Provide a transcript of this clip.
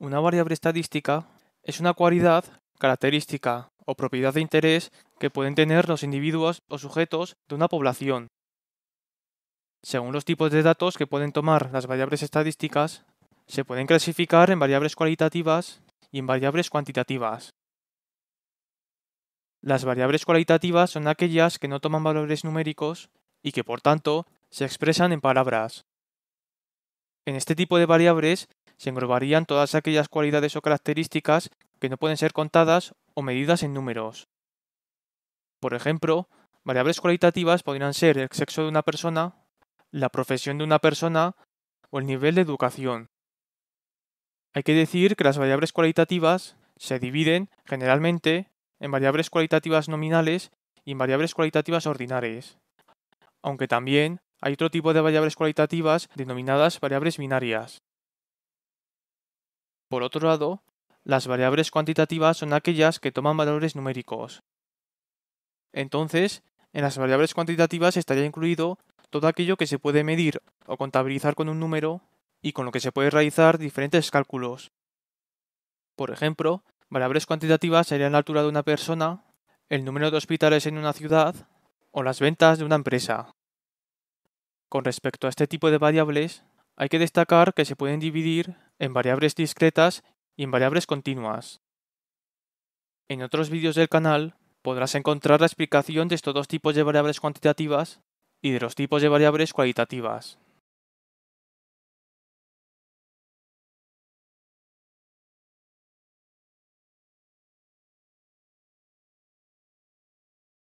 Una variable estadística es una cualidad, característica o propiedad de interés que pueden tener los individuos o sujetos de una población. Según los tipos de datos que pueden tomar las variables estadísticas, se pueden clasificar en variables cualitativas y en variables cuantitativas. Las variables cualitativas son aquellas que no toman valores numéricos y que por tanto se expresan en palabras. En este tipo de variables se englobarían todas aquellas cualidades o características que no pueden ser contadas o medidas en números. Por ejemplo, variables cualitativas podrían ser el sexo de una persona, la profesión de una persona o el nivel de educación. Hay que decir que las variables cualitativas se dividen, generalmente, en variables cualitativas nominales y en variables cualitativas ordinares. aunque también hay otro tipo de variables cualitativas denominadas variables binarias. Por otro lado, las variables cuantitativas son aquellas que toman valores numéricos. Entonces, en las variables cuantitativas estaría incluido todo aquello que se puede medir o contabilizar con un número y con lo que se puede realizar diferentes cálculos. Por ejemplo, variables cuantitativas serían la altura de una persona, el número de hospitales en una ciudad o las ventas de una empresa. Con respecto a este tipo de variables, hay que destacar que se pueden dividir en variables discretas y en variables continuas. En otros vídeos del canal podrás encontrar la explicación de estos dos tipos de variables cuantitativas y de los tipos de variables cualitativas.